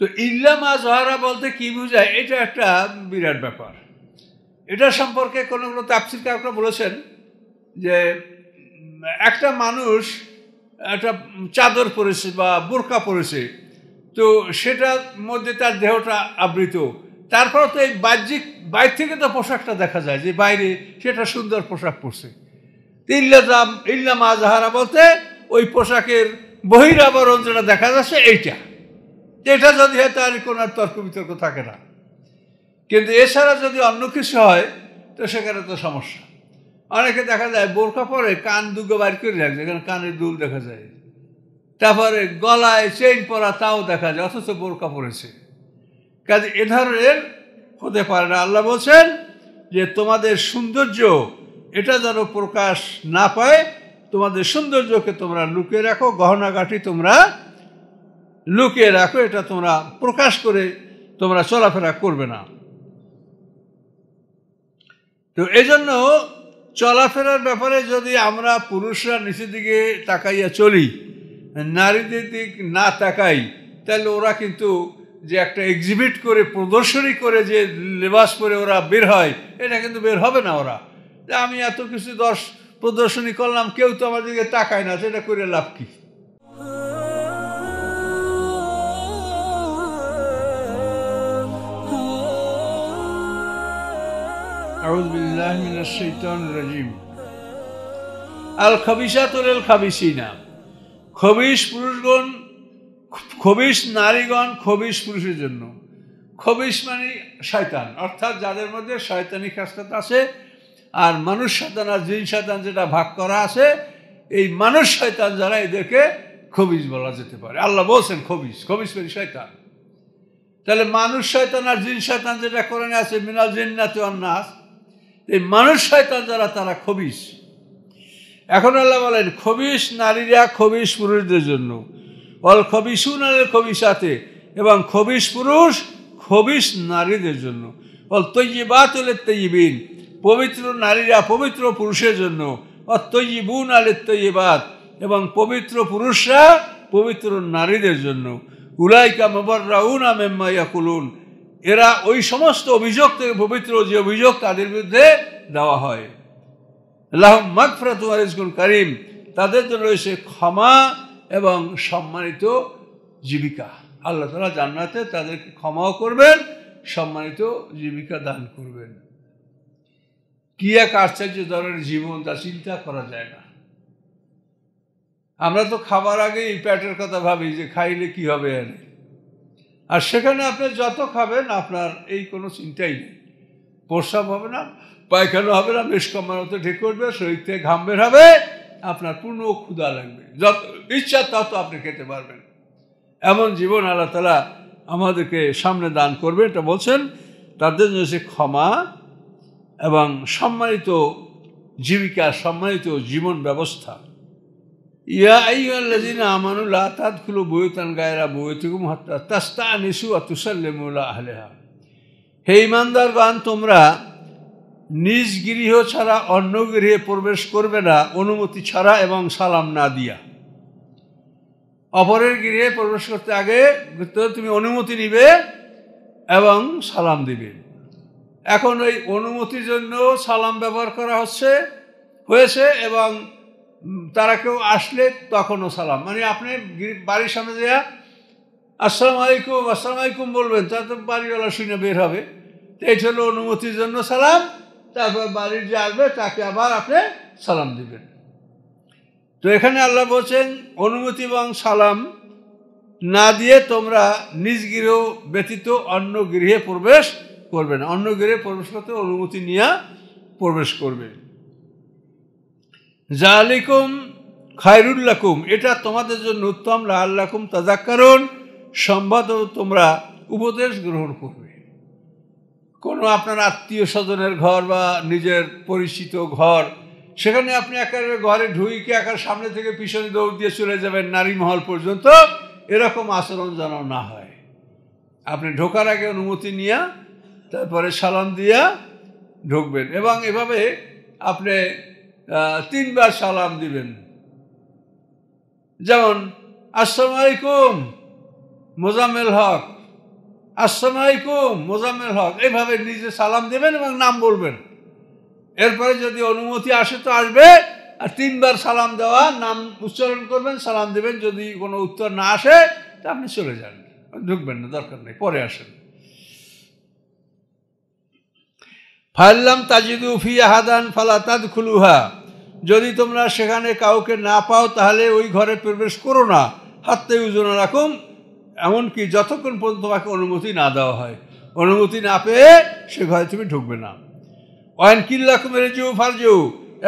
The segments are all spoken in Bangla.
তো ইল্লা মা জহারা বলতে কি বোঝায় এটা একটা বিরাট ব্যাপার এটা সম্পর্কে কোনো কোনো তাপসির কাকরা বলেছেন যে একটা মানুষ একটা চাদর পরেছে বা বোরকা পরেছে তো সেটার মধ্যে তার দেহটা আবৃত তারপরে তো এই বাহ্যিক বাইর থেকে তো পোশাকটা দেখা যায় যে বাইরে সেটা সুন্দর পোশাক পরছে ইল্লাম মা জাহারা বলতে ওই পোশাকের বহিরাবরণ যেটা দেখা যাচ্ছে এইটা এটা যদি হয় তাহলে কোনো আর তর্ক বিতর্ক থাকে না কিন্তু এছাড়া যদি অন্য কিছু হয় তো সেখানে তো সমস্যা অনেকে দেখা যায় বোরখা পরে কান দুগো বাইর করে রাখছে এখানে কানের দুল দেখা যায় তারপরে গলায় চেইন পরা তাও দেখা যায় অথচ বোরখা পরেছে কাজে এ ধরনের হতে পারে না আল্লাহ বলছেন যে তোমাদের সৌন্দর্য এটা যেন প্রকাশ না পায় তোমাদের সৌন্দর্যকে তোমরা লুকিয়ে রাখো গহনাগাটি তোমরা লুকিয়ে রাখো এটা তোমরা প্রকাশ করে তোমরা চলাফেরা করবে না তো এজন্য চলাফেরার ব্যাপারে যদি আমরা পুরুষরা নিচের দিকে তাকাইয়া চলি নারীদের দিক না তাকাই তাহলে ওরা কিন্তু যে একটা এক্সিবিট করে প্রদর্শনী করে যে লেবাস করে ওরা বের হয় এটা কিন্তু বের হবে না ওরা যে আমি এত কিছু দশ প্রদর্শনী করলাম কেউ তো আমার দিকে তাকায় না সেটা করে লাভ কী খবিশ মানে শয়তান অর্থাৎ যাদের মধ্যে শয়তানি খাসলাত আছে আর মানুষ শয়তান আর জিন শয়তান যেটা ভাগ করা আছে এই মানুষ শয়তান যারা এদেরকে খবিজ বলা যেতে পারে আল্লাহ বলছেন খবিজ খবিজ মানে শয়তান তাহলে মানুষ শয়তান আর জিন শয়তান যেটা করেন আছে মিনাল জিন্নাতে অন্যাস এই মানুষ শয়তান যারা তারা খবিস এখন আল্লাহ বলেন খবিস নারীরা খবিস পুরুষদের জন্য অল খবিসুন আলের খবিসাতে এবং খবিস পুরুষ খবিস নারীদের জন্য অল বা তোলে তৈবিন পবিত্র নারীরা পবিত্র পুরুষের জন্য অত্যইবুন আলের তৈবাত এবং পবিত্র পুরুষরা পবিত্র নারীদের জন্য উলাইকা মোবররা রাউন আমেম্মাইয়া কুলুন এরা ওই সমস্ত অভিযোগ থেকে পবিত্র যে অভিযোগ তাদের বিরুদ্ধে দেওয়া হয় মাকফরাত করিম তাদের জন্য রয়েছে ক্ষমা এবং সম্মানিত জীবিকা আল্লাহ তালা জান্নাতে তাদেরকে ক্ষমাও করবেন সম্মানিত জীবিকা দান করবেন কি এক আশ্চর্য ধরনের জীবন তা চিন্তা করা যায় না আমরা তো খাবার আগে এই প্যাটের কথা ভাবি যে খাইলে কি হবে আর আর সেখানে আপনি যত খাবেন আপনার এই কোনো চিন্তাই নেই প্রস্রাব হবে না পায়খানা হবে না বেশ কমার মতো ঠিক করবে শরীর থেকে ঘাম বের হবে আপনার পূর্ণ ক্ষুধা লাগবে যত ইচ্ছা তত আপনি খেতে পারবেন এমন জীবন আল্লাহ তালা আমাদেরকে সামনে দান করবে এটা বলছেন তাদের জন্য সে ক্ষমা এবং সম্মানিত জীবিকা সম্মানিত জীবন ব্যবস্থা ইয়া তোমরা নিজ গৃহ ছাড়া অন্য গৃহে প্রবেশ করবে না অনুমতি ছাড়া এবং সালাম না দিয়া অপরের গৃহে প্রবেশ করতে আগে তুমি অনুমতি নিবে এবং সালাম দিবে এখন ওই অনুমতির জন্য সালাম ব্যবহার করা হচ্ছে হয়েছে এবং তারা কেউ আসলে তখনও সালাম মানে আপনি বাড়ির সামনে দেয়া আসসালাম আলাইকুম আসসালাম আলাইকুম বলবেন তা তো বাড়িওয়ালা শুনে বের হবে তো এই হলো অনুমতির জন্য সালাম তারপর বাড়ির যে আসবে তাকে আবার আপনি সালাম দিবেন তো এখানে আল্লাহ বলছেন অনুমতি এবং সালাম না দিয়ে তোমরা নিজ গৃহ ব্যতীত অন্য গৃহে প্রবেশ করবে না অন্য গৃহে প্রবেশ করতে অনুমতি নিয়ে প্রবেশ করবে জালিকুম খায়রুল্লাকুম এটা তোমাদের জন্য উত্তম লাল্লাকুম কারণ সম্ভব তোমরা উপদেশ গ্রহণ করবে কোনো আপনার আত্মীয় স্বজনের ঘর বা নিজের পরিচিত ঘর সেখানে আপনি একেবারে ঘরে ঢুইকে একার সামনে থেকে পিছনে দৌড় দিয়ে চলে যাবেন নারী মহল পর্যন্ত এরকম আচরণ যেন না হয় আপনি ঢোকার আগে অনুমতি নিয়ে তারপরে সালাম দিয়া ঢুকবেন এবং এভাবে আপনি তিনবার সালাম দিবেন যেমন আসসালাম আলাইকুম মোজাম্মেল হক আসসালাম আলাইকুম মোজাম্মেল হক এভাবে নিজে সালাম দেবেন এবং নাম বলবেন এরপরে যদি অনুমতি আসে তো আসবে আর তিনবার সালাম দেওয়া নাম উচ্চারণ করবেন সালাম দেবেন যদি কোনো উত্তর না আসে তা আপনি চলে যান ঢুকবেন না দরকার নেই পরে আসেন ফাইল্লাম তাজিদু ফি আহাদান ফালা তাদ খুলুহা যদি তোমরা সেখানে কাউকে না পাও তাহলে ওই ঘরে প্রবেশ করো না হাততে উজোনা রাখুন এমনকি যতক্ষণ পর্যন্ত তোমাকে অনুমতি না দেওয়া হয় অনুমতি না পেয়ে সে ঘরে তুমি ঢুকবে না ওয়াইন কিল্লা কুমের জেউ ফার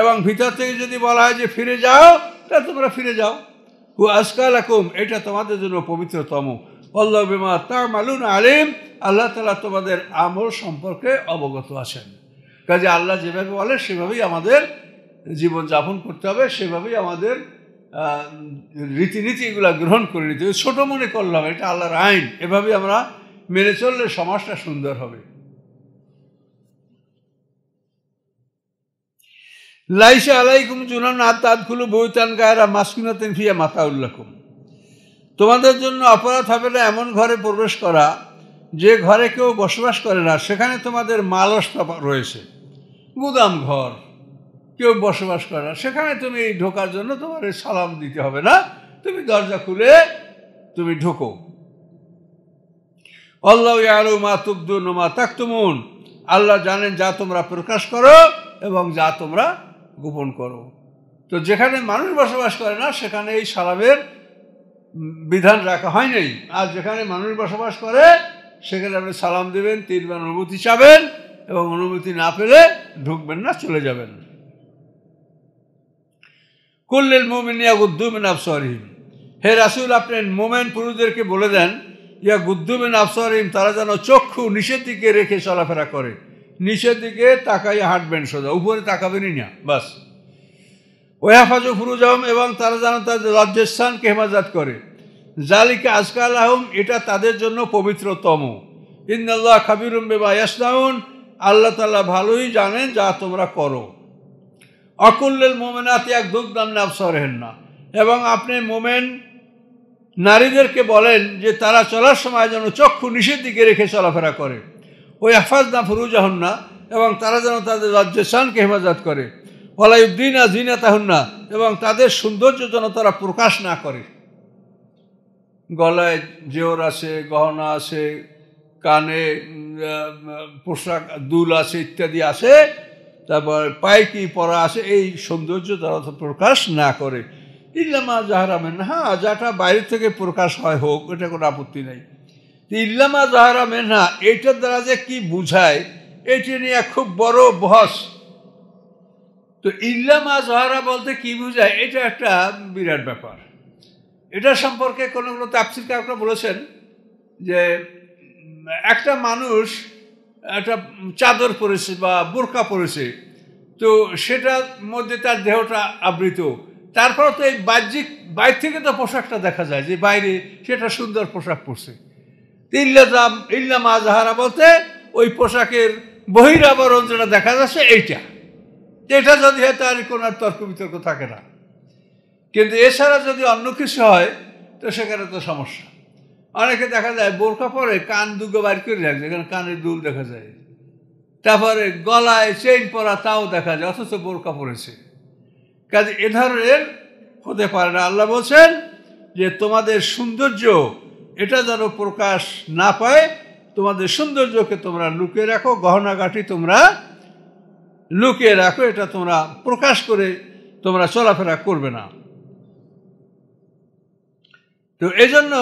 এবং ভিতর থেকে যদি বলা হয় যে ফিরে যাও তাহলে তোমরা ফিরে যাও হু আজকাল আকুম এটা তোমাদের জন্য পবিত্রতম অল্লাহ বিমা তা মালুন আলিম আল্লাহ তালা তোমাদের আমল সম্পর্কে অবগত আছেন কাজে আল্লাহ যেভাবে বলে সেভাবেই আমাদের জীবনযাপন করতে হবে সেভাবেই আমাদের রীতিনীতি এগুলো গ্রহণ করে নিতে হবে ছোটো মনে করলাম এটা আল্লাহর আইন এভাবে আমরা মেনে চললে সমাজটা সুন্দর হবে লাইসা আলাইকুম জুনান আতাদগুলো বৈতান গায়রা মাসকুনাতেন ফিয়া মাতা উল্লাকুম তোমাদের জন্য অপরাধ হবে না এমন ঘরে প্রবেশ করা যে ঘরে কেউ বসবাস করে না সেখানে তোমাদের মালস রয়েছে গুদাম ঘর কেউ বসবাস করে না সেখানে তুমি ঢোকার জন্য তোমার সালাম দিতে হবে না তুমি দরজা খুলে তুমি ঢোকো আল্লাহ ইয়ারু মা তুবদুন মা তাকতুমুন আল্লাহ জানেন যা তোমরা প্রকাশ করো এবং যা তোমরা গোপন করো তো যেখানে মানুষ বসবাস করে না সেখানে এই সালামের বিধান রাখা হয় নাই আর যেখানে মানুষ বসবাস করে সেখানে আপনি সালাম দেবেন তিনবার অনুমতি চাবেন এবং অনুমতি না পেলে ঢুকবেন না চলে যাবেন কুল্লিল মুমিন ইয়া গুদ্দুমিন আফসরিম হে রাসুল আপনি মোমেন পুরুষদেরকে বলে দেন ইয়া গুদ্দুমিন আফসরিম তারা যেন চক্ষু নিচের দিকে রেখে চলাফেরা করে নিচের দিকে তাকাইয়া হাঁটবেন সোজা উপরে তাকাবেনই না বাস ওয়াহাফাজু ফুরুজাহম এবং তারা যেন তাদের স্থানকে হেফাজত করে জালিকে আজকাল আহম এটা তাদের জন্য পবিত্রতম ইন্দাল্লাহ খাবিরুম বেবা ইয়াসনাউন আল্লাহ তালা ভালোই জানেন যা তোমরা করো অকুল্লের মোমেনাতে এক দুগ্দান নাবসরেন না এবং আপনি মোমেন নারীদেরকে বলেন যে তারা চলার সময় যেন চক্ষু নিষের দিকে রেখে চলাফেরা করে ওই আফাজ না হন না এবং তারা যেন তাদের সানকে হেফাজত করে ওলাইউদ্দিন হন না এবং তাদের সৌন্দর্য যেন তারা প্রকাশ না করে গলায় জেওর আছে গহনা আছে কানে পোশাক দুল আছে ইত্যাদি আছে তারপর পায়ে কি পরা আছে এই সৌন্দর্য তারা প্রকাশ না করে ইল্লামা জাহারামেন হ্যাঁ যাটা বাইরে থেকে প্রকাশ হয় হোক এটা কোনো আপত্তি নেই ইল্লামা জাহারা হ্যাঁ এইটার দ্বারা যে কি বুঝায় এটি নিয়ে খুব বড় বহস তো ইল্লামা জাহারা বলতে কি বুঝায় এটা একটা বিরাট ব্যাপার এটা সম্পর্কে কোনো কোনো তাপসির কাকরা বলেছেন যে একটা মানুষ একটা চাদর পরেছে বা বোরকা পরেছে তো সেটার মধ্যে তার দেহটা আবৃত তারপর তো এই বাহ্যিক বাইর থেকে তো পোশাকটা দেখা যায় যে বাইরে সেটা সুন্দর পোশাক পরছে ইল্লাম ইল্লাম আজহারা বলতে ওই পোশাকের বহিরাবরণ যেটা দেখা যাচ্ছে এইটা এটা যদি হয় তার কোনো আর তর্ক বিতর্ক থাকে না কিন্তু এছাড়া যদি অন্য কিছু হয় তো সেখানে তো সমস্যা অনেকে দেখা যায় বোরখা পরে কান দুগো বার করে রাখছে এখানে কানের দুল দেখা যায় তারপরে গলায় চেইন পরা তাও দেখা যায় অথচ বোরখা পরেছে কাজে এ ধরনের হতে পারে না আল্লাহ বলছেন যে তোমাদের সৌন্দর্য এটা যেন প্রকাশ না পায় তোমাদের সৌন্দর্যকে তোমরা লুকিয়ে রাখো গহনাগাটি তোমরা লুকিয়ে রাখো এটা তোমরা প্রকাশ করে তোমরা চলাফেরা করবে না তো এজন্য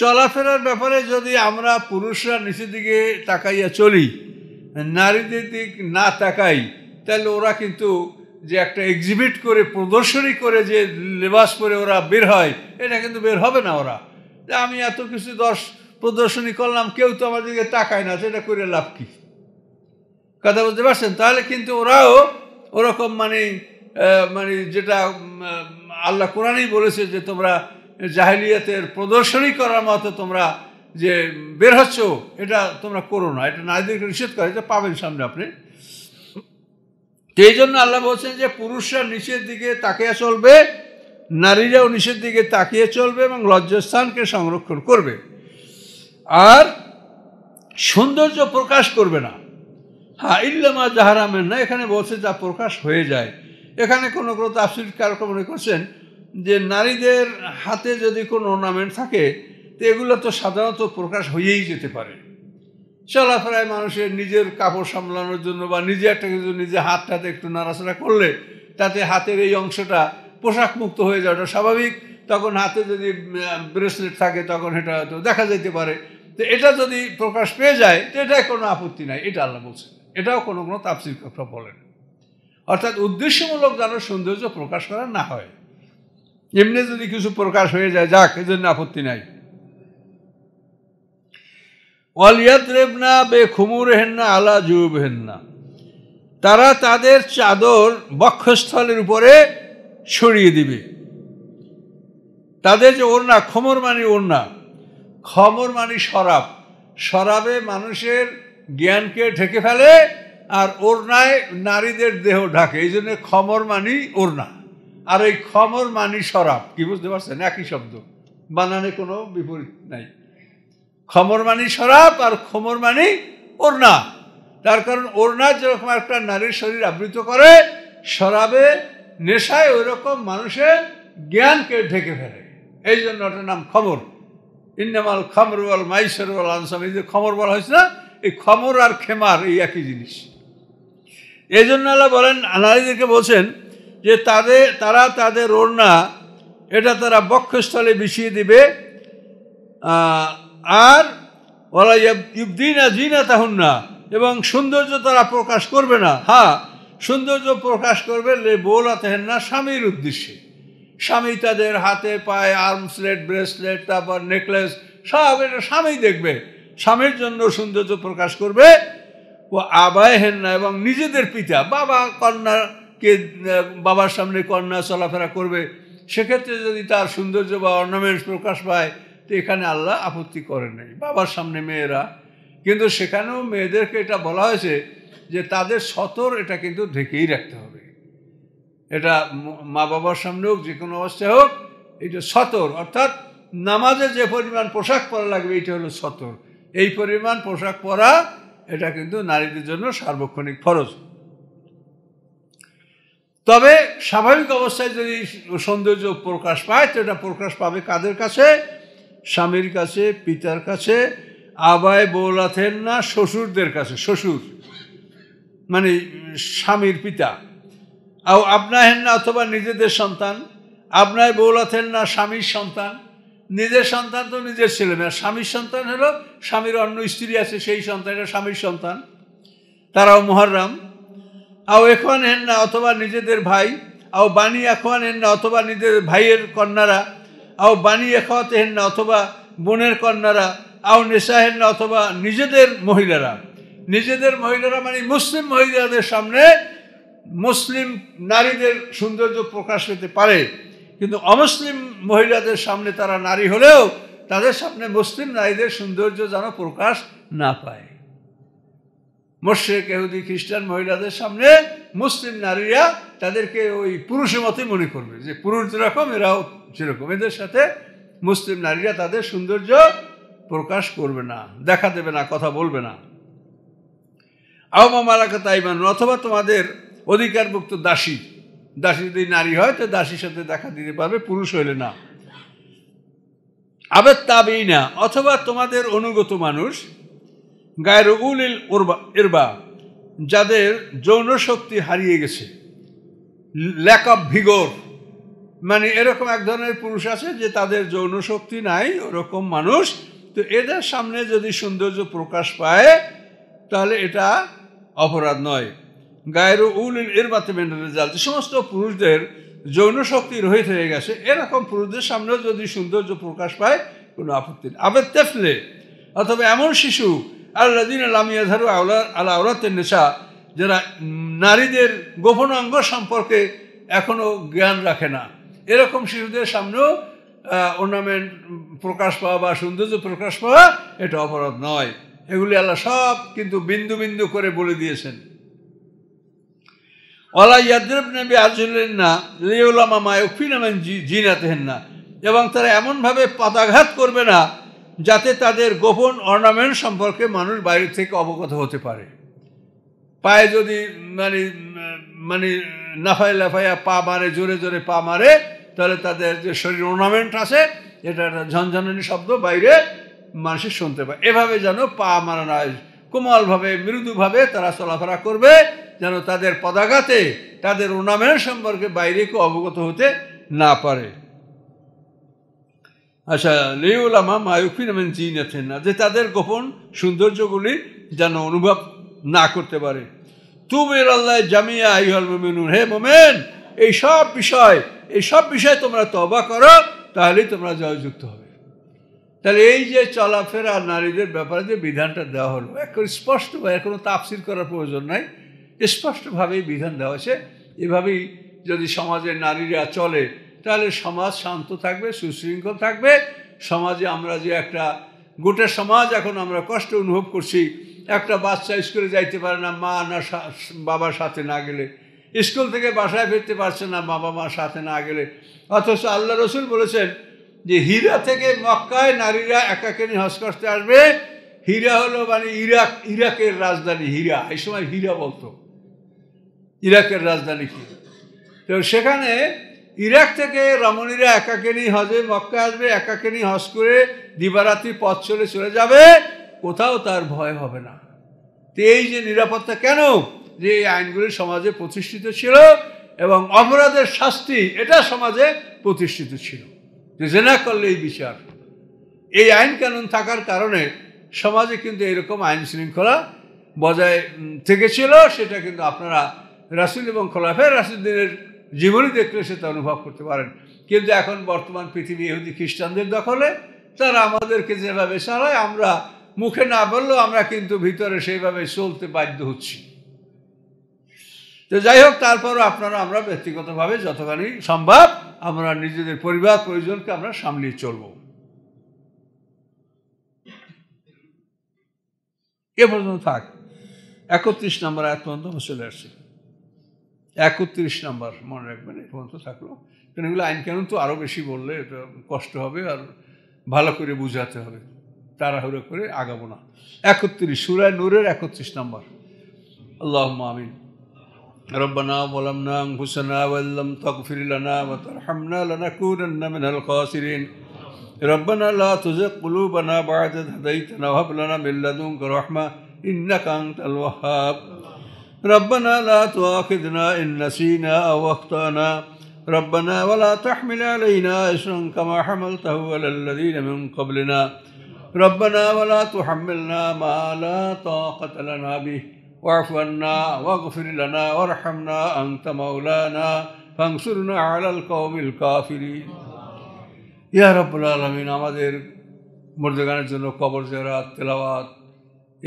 চলাফেরার ব্যাপারে যদি আমরা পুরুষরা নিচের দিকে তাকাইয়া চলি নারীদের দিক না তাকাই তাহলে ওরা কিন্তু যে একটা এক্সিবিট করে প্রদর্শনী করে যে লেবাস পরে ওরা বের হয় এটা কিন্তু বের হবে না ওরা আমি এত কিছু দশ প্রদর্শনী করলাম কেউ তো আমার দিকে তাকায় না সেটা করে লাভ কী কথা বলতে পারছেন তাহলে কিন্তু ওরাও ওরকম মানে মানে যেটা আল্লাহ কোরআনেই বলেছে যে তোমরা জাহিলিয়াতের প্রদর্শনী করার মতো তোমরা যে বের হচ্ছ এটা তোমরা করো না এটা নারীদেরকে নিষেধ করে এটা পাবেন সামনে আপনি এই জন্য আল্লাহ বলছেন যে পুরুষরা নিচের দিকে তাকিয়ে চলবে নারীরাও নিচের দিকে তাকিয়ে চলবে এবং লজ্জাস্থানকে সংরক্ষণ করবে আর সৌন্দর্য প্রকাশ করবে না হ্যাঁ ইল্লামা জাহারামের না এখানে বলছে যা প্রকাশ হয়ে যায় এখানে কোনো কোনো তাফসির কারক মনে করছেন যে নারীদের হাতে যদি কোনো অর্নামেন্ট থাকে তো এগুলো তো সাধারণত প্রকাশ হয়েই যেতে পারে চলাফেরায় মানুষের নিজের কাপড় সামলানোর জন্য বা নিজে একটা কিছু নিজে হাতটাতে একটু নাড়াচাড়া করলে তাতে হাতের এই অংশটা পোশাক মুক্ত হয়ে যাওয়াটা স্বাভাবিক তখন হাতে যদি ব্রেসলেট থাকে তখন এটা হয়তো দেখা যেতে পারে তো এটা যদি প্রকাশ পেয়ে যায় তো এটাই কোনো আপত্তি নাই এটা আল্লাহ বলছে এটাও কোনো কোনো তাপসির কথা বলেন অর্থাৎ উদ্দেশ্যমূলক যেন সৌন্দর্য প্রকাশ করা না হয় এমনি যদি কিছু প্রকাশ হয়ে যায় যাক এজন্য আপত্তি নাই ওয়ালিয়াত রেবনা বে খুমুর হেন্না আলা জুব হেন্না তারা তাদের চাদর বক্ষস্থলের উপরে ছড়িয়ে দিবে তাদের যে ওড়না খমর মানে ওড়না খমর মানে শরাব শরাবে মানুষের জ্ঞানকে ঢেকে ফেলে আর ওড়নায় নারীদের দেহ ঢাকে এই জন্য খমর মানি ওড়না আর এই খমর মানি শরাব কি বুঝতে পারছেন একই শব্দ বানানে কোনো বিপরীত নাই খমর মানি শরাব আর খমর মানি ওড়না তার কারণ ওড়না যেরকম একটা নারীর শরীর আবৃত করে শরাবে নেশায় ওই রকম মানুষের জ্ঞানকে ঢেকে ফেলে এই জন্য ওটার নাম খবর ইন্নামাল খমর বল মাইসর বল আনসাম এই যে খবর বলা হয়েছে না এই খমর আর খেমার এই একই জিনিস এই জন্য আল্লাহ বলেন আনারিদেরকে বলছেন যে তাদের তারা তাদের ওড়না এটা তারা বক্ষস্থলে বিছিয়ে দিবে আর ওরা ইবদিনা জিনা তাহুন না এবং সৌন্দর্য তারা প্রকাশ করবে না হ্যাঁ সৌন্দর্য প্রকাশ করবে লে বোলা তেহেন না স্বামীর উদ্দেশ্যে স্বামী তাদের হাতে পায়ে আর্মসলেট ব্রেসলেট তারপর নেকলেস সব এটা স্বামী দেখবে স্বামীর জন্য সৌন্দর্য প্রকাশ করবে ও আবায় হেন না এবং নিজেদের পিতা বাবা কন্যা কে বাবার সামনে কন্যা চলাফেরা করবে সেক্ষেত্রে যদি তার সৌন্দর্য বা অর্নামেন্টস প্রকাশ পায় তো এখানে আল্লাহ আপত্তি করেন নাই বাবার সামনে মেয়েরা কিন্তু সেখানেও মেয়েদেরকে এটা বলা হয়েছে যে তাদের সতর এটা কিন্তু ঢেকেই রাখতে হবে এটা মা বাবার সামনে হোক যে কোনো অবস্থায় হোক এটা সতর অর্থাৎ নামাজে যে পরিমাণ পোশাক পরা লাগবে এটা হলো সতর এই পরিমাণ পোশাক পরা এটা কিন্তু নারীদের জন্য সার্বক্ষণিক ফরজ তবে স্বাভাবিক অবস্থায় যদি সৌন্দর্য প্রকাশ পায় তো এটা প্রকাশ পাবে কাদের কাছে স্বামীর কাছে পিতার কাছে আবায় বৌলাথেন না শ্বশুরদের কাছে শ্বশুর মানে স্বামীর পিতা আও আপনাহেন না অথবা নিজেদের সন্তান আপনার বৌলাথেন না স্বামীর সন্তান নিজের সন্তান তো নিজের ছেলে মেয়ে স্বামীর সন্তান হলো স্বামীর অন্য স্ত্রী আছে সেই সন্তান এটা স্বামীর সন্তান তারাও মহারাম আও এখন এন না অথবা নিজেদের ভাই আও বাণী এখন এন না অথবা নিজের ভাইয়ের কন্যারা আও বাণী এখন হেন না অথবা বোনের কন্যারা আও নেশা হেন না অথবা নিজেদের মহিলারা নিজেদের মহিলারা মানে মুসলিম মহিলাদের সামনে মুসলিম নারীদের সৌন্দর্য প্রকাশ পেতে পারে কিন্তু অমুসলিম মহিলাদের সামনে তারা নারী হলেও তাদের সামনে মুসলিম নারীদের সৌন্দর্য যেন প্রকাশ না পায় মোর্শেক এহুদি খ্রিস্টান মহিলাদের সামনে মুসলিম নারীরা তাদেরকে ওই পুরুষের মতোই মনে করবে যে পুরুষ যেরকম এরাও যেরকম এদের সাথে মুসলিম নারীরা তাদের সৌন্দর্য প্রকাশ করবে না দেখা দেবে না কথা বলবে না আওমা তাই মানুন অথবা তোমাদের অধিকারভুক্ত দাসী দাসী যদি নারী হয় তো দাসীর সাথে দেখা দিতে পারবে পুরুষ হইলে না আবার তাবেই না অথবা তোমাদের অনুগত মানুষ গায়ের উল ইরবা যাদের যৌন শক্তি হারিয়ে গেছে ল্যাক অফ ভিগর মানে এরকম এক ধরনের পুরুষ আছে যে তাদের যৌন শক্তি নাই ওরকম মানুষ তো এদের সামনে যদি সৌন্দর্য প্রকাশ পায় তাহলে এটা অপরাধ নয় গায়ের উল বাতে মেন্ডালে জাল যে সমস্ত পুরুষদের যৌন শক্তি রহিত হয়ে গেছে এরকম পুরুষদের সামনেও যদি সৌন্দর্য প্রকাশ পায় কোনো আপত্তি নেই আবেদ তেফলে অথবা এমন শিশু আলামিয়া ধারু আউলা আলা আউলাতের নেশা যারা নারীদের গোপন অঙ্গ সম্পর্কে এখনও জ্ঞান রাখে না এরকম শিশুদের সামনেও অর্নামেন্ট প্রকাশ পাওয়া বা সৌন্দর্য প্রকাশ পাওয়া এটা অপরাধ নয় এগুলি আল্লাহ সব কিন্তু বিন্দু বিন্দু করে বলে দিয়েছেন অলা ইয়াদ্রেব নেবে আজলেন না লেওলামা মায়ফি নামেন জিনাতেহেন না এবং তারা এমনভাবে পাতাঘাত করবে না যাতে তাদের গোপন অর্নামেন্ট সম্পর্কে মানুষ বাইরে থেকে অবগত হতে পারে পায়ে যদি মানে মানে নাফায় লাফাইয়া পা মারে জোরে জোরে পা মারে তাহলে তাদের যে শরীর অর্নামেন্ট আছে এটা একটা ঝনঝনানি শব্দ বাইরে মানুষের শুনতে পায় এভাবে যেন পা মারা না কোমলভাবে মৃদুভাবে তারা চলাফেরা করবে যেন তাদের পদাঘাতে তাদের অর্নামেন্ট সম্পর্কে বাইরে কেউ অবগত হতে না পারে আচ্ছা লেউল আমা মায়ুফিন আমেন জিন আছেন না যে তাদের গোপন সৌন্দর্যগুলি যেন অনুভব না করতে পারে তুমের আল্লাহ জামিয়া আইহল মোমেনুন হে মোমেন এই সব বিষয় এই সব বিষয় তোমরা তবা করো তাহলেই তোমরা জয়যুক্ত হবে তাহলে এই যে চলাফেরা নারীদের ব্যাপারে যে বিধানটা দেওয়া হলো এখন স্পষ্টভাবে কোনো তাফসির করার প্রয়োজন নাই স্পষ্টভাবেই বিধান দেওয়া হয়েছে এভাবেই যদি সমাজের নারীরা চলে তাহলে সমাজ শান্ত থাকবে সুশৃঙ্খল থাকবে সমাজে আমরা যে একটা গোটা সমাজ এখন আমরা কষ্ট অনুভব করছি একটা বাচ্চা স্কুলে যাইতে পারে না মা না বাবার সাথে না গেলে স্কুল থেকে বাসায় ফিরতে পারছে না বাবা মার সাথে না গেলে অথচ আল্লাহ রসুল বলেছেন যে হীরা থেকে মক্কায় নারীরা একাকেনি হস করতে আসবে হীরা হলো মানে ইরাক ইরাকের রাজধানী হীরা এই সময় হীরা বলতো ইরাকের রাজধানী কি তো সেখানে ইরাক থেকে রমণীরা একাকেনি হজে মক্কা আসবে একাকেনি হজ করে দিবারাত্রি পথ চলে চলে যাবে কোথাও তার ভয় হবে না তো এই যে নিরাপত্তা কেন যে এই আইনগুলি সমাজে প্রতিষ্ঠিত ছিল এবং অপরাধের শাস্তি এটা সমাজে প্রতিষ্ঠিত ছিল যে জেনা করলে এই বিচার এই আইন কানুন থাকার কারণে সমাজে কিন্তু এরকম আইন শৃঙ্খলা বজায় থেকেছিল সেটা কিন্তু আপনারা রাসুল এবং খোলাফের রাসুদ্দিনের জীবনে দেখলে সেটা অনুভব করতে পারেন কিন্তু এখন বর্তমান পৃথিবী ইহুদি খ্রিস্টানদের দখলে তারা আমাদেরকে যেভাবে সারায় আমরা মুখে না বললেও আমরা কিন্তু ভিতরে সেইভাবে চলতে বাধ্য হচ্ছি তো যাই হোক তারপরও আপনারা আমরা ব্যক্তিগতভাবে যতখানি সম্ভব আমরা নিজেদের পরিবার প্রয়োজনকে আমরা সামলিয়ে চলব এ পর্যন্ত থাক একত্রিশ নম্বর এক পর্যন্ত চলে আসছে একত্রিশ নাম্বার মনে রাখবেন এই পর্যন্ত থাকলো কারণ এগুলো আইন কানুন তো আরও বেশি বললে এটা কষ্ট হবে আর ভালো করে বুঝাতে হবে তাড়াহুড়ো করে আগাবো না একত্রিশ সুরায় নূরের একত্রিশ নাম্বার আল্লাহ আমিন ربنا ظلمنا أنفسنا وإن لم تغفر لنا وترحمنا لنكونن من الخاسرين ربنا لا تزغ قلوبنا بعد إذ هديتنا وهب لنا من لدنك رحمة إنك أنت الوهاب ربنا ربنا ربنا لا لا تؤاخذنا إن نسينا أو أخطأنا ولا ولا تحمل علينا إسرا كما حملته على على الذين من قبلنا تحملنا ما طاقة لنا لنا به واعف عنا واغفر وارحمنا أنت مولانا فانصرنا القوم الكافرين رب مرد گانے تلاوات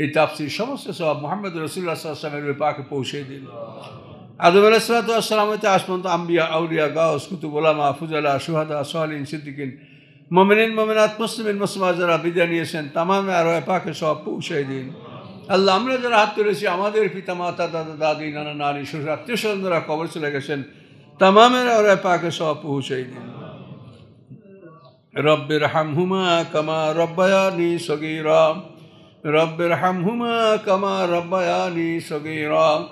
এই তাপসির সমস্ত সব মোহাম্মদ রসুল্লাহ সাল্লামের পাকে পৌঁছে দিল আদম আলাহিসাল্লাম হইতে আসমন্ত আম্বিয়া আউলিয়া গাউস কুতুবুলামা ফুজালা সুহাদা সোহালিন সিদ্দিকিন মোমিনিন মোমিনাত মুসলিমিন মুসলমা যারা বিদায় নিয়েছেন তামাম আর পাকে সব পৌঁছে দিন আল্লাহ আমরা যারা হাত তুলেছি আমাদের পিতা মাতা দাদা দাদি নানা নারী শ্বশুর আত্মীয় স্বজনরা কবর চলে গেছেন তামামের আর পাকে সব পৌঁছেই দিন রব্বের হাম হুমা কামা রব্বায়ানি সগিরাম رب ارحمهما كما ربياني صغيرا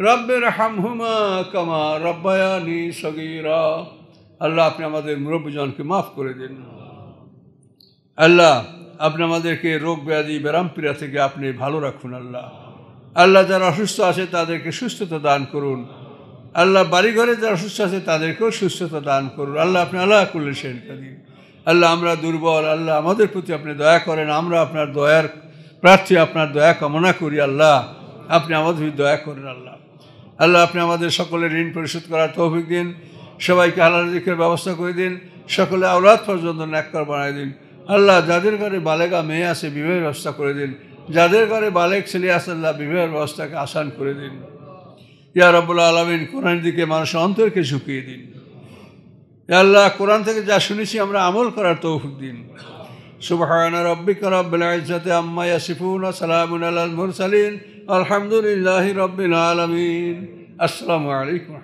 رب ارحمهما كما ربياني صغيرا আল্লাহ আপনি আমাদের মুরব্বজনকে মাফ করে দিন আল্লাহ আপনি আমাদেরকে রোগ ব্যাধি ব্যারাম পীড়া থেকে আপনি ভালো রাখুন আল্লাহ আল্লাহ যারা অসুস্থ আছে তাদেরকে সুস্থতা দান করুন আল্লাহ বাড়িঘরে যারা অসুস্থ আছে তাদেরকেও সুস্থতা দান করুন আল্লাহ আপনি আল্লাহ করলে সেন আল্লাহ আমরা দুর্বল আল্লাহ আমাদের প্রতি আপনি দয়া করেন আমরা আপনার দয়ার প্রার্থী আপনার দয়া কামনা করি আল্লাহ আপনি আমাদের দয়া করেন আল্লাহ আল্লাহ আপনি আমাদের সকলে ঋণ পরিশোধ করার তৌফিক দিন সবাইকে হালাল দিকের ব্যবস্থা করে দিন সকলে আওলাদ পর্যন্ত ন্যাক্কর বানায় দিন আল্লাহ যাদের ঘরে বালেগা মেয়ে আছে বিবাহের ব্যবস্থা করে দিন যাদের ঘরে বালেক ছেলে আছে আল্লাহ বিবাহের ব্যবস্থাকে আসান করে দিন ইয়া রব্বুল আলমিন কোরআন দিকে মানুষ অন্তরকে ঝুঁকিয়ে দিন আল্লাহ কোরআন থেকে যা শুনেছি আমরা আমল করার তৌফিক দিন سبحان ربك رب العزة عما يصفون سلام على المرسلين الحمد لله رب العالمين السلام عليكم